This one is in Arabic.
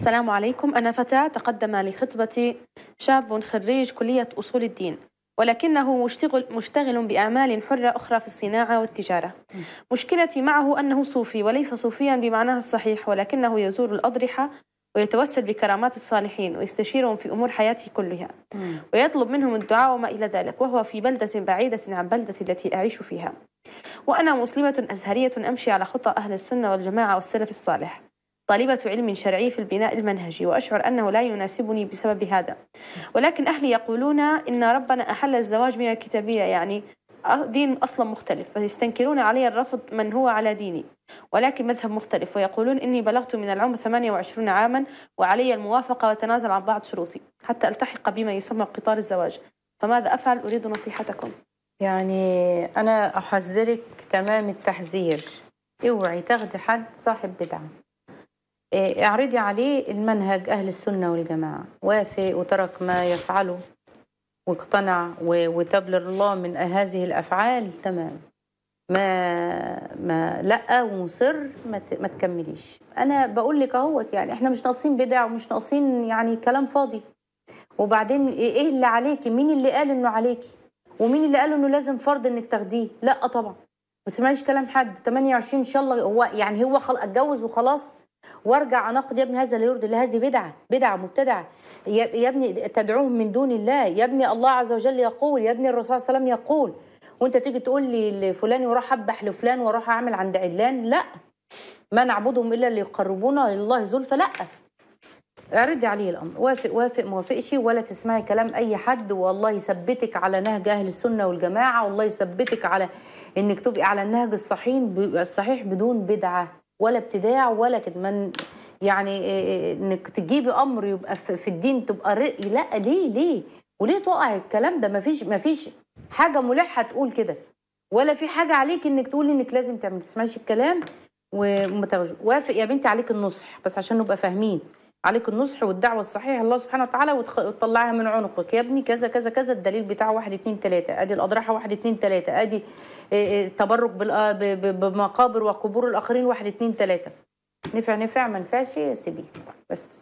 السلام عليكم أنا فتاة تقدم لخطبتي شاب خريج كلية أصول الدين ولكنه مشتغل, مشتغل بأعمال حرة أخرى في الصناعة والتجارة مشكلتي معه أنه صوفي وليس صوفيا بمعناها الصحيح ولكنه يزور الأضرحة ويتوسل بكرامات الصالحين ويستشيرهم في أمور حياته كلها ويطلب منهم الدعاء وما إلى ذلك وهو في بلدة بعيدة عن بلدتي التي أعيش فيها وأنا مسلمة أزهرية أمشي على خطى أهل السنة والجماعة والسلف الصالح طالبة علم شرعي في البناء المنهجي وأشعر أنه لا يناسبني بسبب هذا ولكن أهلي يقولون إن ربنا أحل الزواج من الكتابية يعني دين أصلا مختلف فيستنكرون علي الرفض من هو على ديني ولكن مذهب مختلف ويقولون إني بلغت من العمر 28 عاما وعلي الموافقة وتنازل عن بعض شروطي حتى ألتحق بما يسمى قطار الزواج فماذا أفعل أريد نصيحتكم يعني أنا أحذرك تمام التحذير اوعي تاخدي حد صاحب بدعة إيه، اعرضي عليه المنهج أهل السنة والجماعة وافق وترك ما يفعله واقتنع وتبلغ الله من هذه الأفعال تمام ما ما لا ومصر ما, ما تكمليش انا بقول لك اهوت يعني احنا مش ناقصين بدع ومش ناقصين يعني كلام فاضي وبعدين ايه, إيه اللي عليكي مين اللي قال انه عليكي ومين اللي قال انه لازم فرض انك تاخديه لا طبعا ما تسمعيش كلام حد 28 ان شاء الله هو يعني هو خل... اتجوز وخلاص وارجع اناقض يا ابني هذا لا يرضي الله هذه بدعه بدعه مبتدعه يا ابني تدعوهم من دون الله يا ابني الله عز وجل يقول يا ابني الرسول صلى الله عليه وسلم يقول وانت تيجي تقول لي لفلان وراح اذبح لفلان وراح اعمل عند علان لا ما نعبدهم الا ليقربونا لله زلفى لا اعرضي عليه الامر وافق وافق ما وافقش ولا تسمعي كلام اي حد والله يثبتك على نهج اهل السنه والجماعه والله يثبتك على انك تبقي على النهج الصحيح الصحيح بدون بدعه ولا ابتداع ولا كدمان يعني آه، آه، انك تجيبي امر يبقى في الدين تبقى رقي لا ليه ليه وليه تقع الكلام ده مفيش مفيش حاجه ملحه تقول كده ولا في حاجه عليك انك تقولي انك لازم تعمل تسمعيش الكلام وافق يا بنتي عليك النصح بس عشان نبقى فاهمين عليك النصح والدعوه الصحيحه الله سبحانه وتعالى وتطلعها من عنقك يا ابني كذا كذا كذا الدليل بتاع واحد اتنين تلاته ادي الاضرحه واحد اتنين تلاته ادي التبرك آه، آه، آه، بمقابر وقبور الاخرين واحد اتنين تلاته نفع نفع ما نفعش سيبيه بس